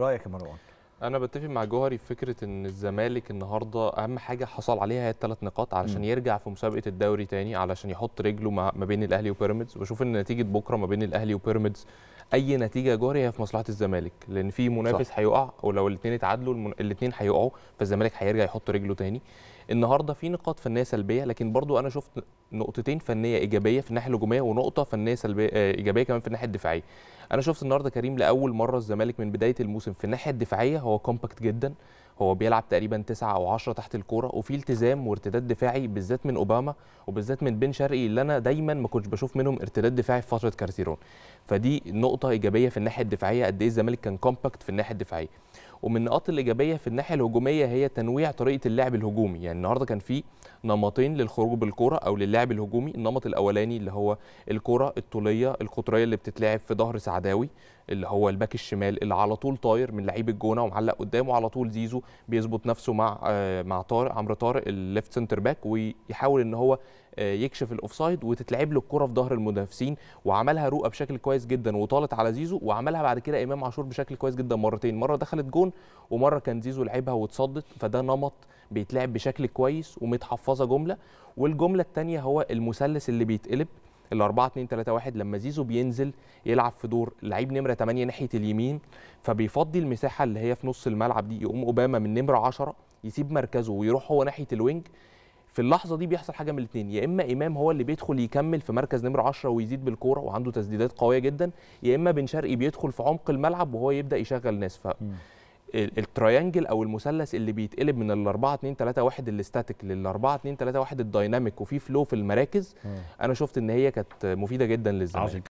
رايك يا مروان انا بتفق مع جوهري في فكره ان الزمالك النهارده اهم حاجه حصل عليها هي الثلاث نقاط علشان يرجع في مسابقه الدوري تاني علشان يحط رجله ما بين الاهلي وبيراميدز واشوف ان نتيجه بكره ما بين الاهلي وبيراميدز اي نتيجه جوهري هي في مصلحه الزمالك لان في منافس هيقع ولو الاثنين اتعادلوا الاثنين هيقعوا فالزمالك هيرجع يحط رجله تاني النهارده في نقاط فنيه سلبيه لكن برضو انا شفت نقطتين فنيه ايجابيه في الناحيه الهجوميه ونقطه فنيه سلبيه آه، ايجابيه كمان في الناحيه الدفاعيه انا شفت النهارده كريم لاول مره الزمالك من بدايه الموسم في الناحيه الدفاعيه هو كومباكت جدا هو بيلعب تقريبا تسعة او 10 تحت الكوره وفي التزام وارتداد دفاعي بالذات من اوباما وبالذات من بن شرقي اللي انا دايما ما كنتش بشوف منهم ارتداد دفاعي في فتره كارتيرون فدي نقطه ايجابيه في الناحيه الدفاعيه قد ايه الزمالك كان كومباكت في الناحيه الدفاعيه ومن النقاط الايجابيه في الناحيه الهجوميه هي تنويع طريقه اللعب الهجومي يعني النهارده كان في نمطين للخروج بالكوره او للعب الهجومي النمط الاولاني اللي هو الكوره الطوليه القطريه اللي بتتلعب في ظهر سعداوي اللي هو الباك الشمال اللي على طول طاير من لعيب الجونه ومعلق قدامه على طول زيزو بيظبط نفسه مع آه، مع طارق عمرو طارق الليفت سنتر باك ويحاول ان هو آه، يكشف الاوفسايد وتتلعب له الكره في ظهر المنافسين وعملها رؤى بشكل كويس جدا وطالت على زيزو وعملها بعد كده امام عاشور بشكل كويس جدا مرتين مره دخلت جون ومره كان زيزو لعبها واتصدت فده نمط بيتلعب بشكل كويس ومتحفظه جمله والجمله الثانيه هو المثلث اللي بيتقلب ال 4 2 3 1 لما زيزو بينزل يلعب في دور لعيب نمره 8 ناحيه اليمين فبيفضي المساحه اللي هي في نص الملعب دي يقوم اوباما من نمره 10 يسيب مركزه ويروح هو ناحيه الوينج في اللحظه دي بيحصل حاجه من الاثنين يا اما امام هو اللي بيدخل يكمل في مركز نمره 10 ويزيد بالكوره وعنده تسديدات قويه جدا يا اما بن شرقي بيدخل في عمق الملعب وهو يبدا يشغل ناس ف... الترينجل او المثلث اللي بيتقلب من ال 4 2 3 1 الاستاتيك لل 4 2 3 1 الدايناميك وفي فلو في المراكز انا شفت ان هي كانت مفيده جدا للزمالك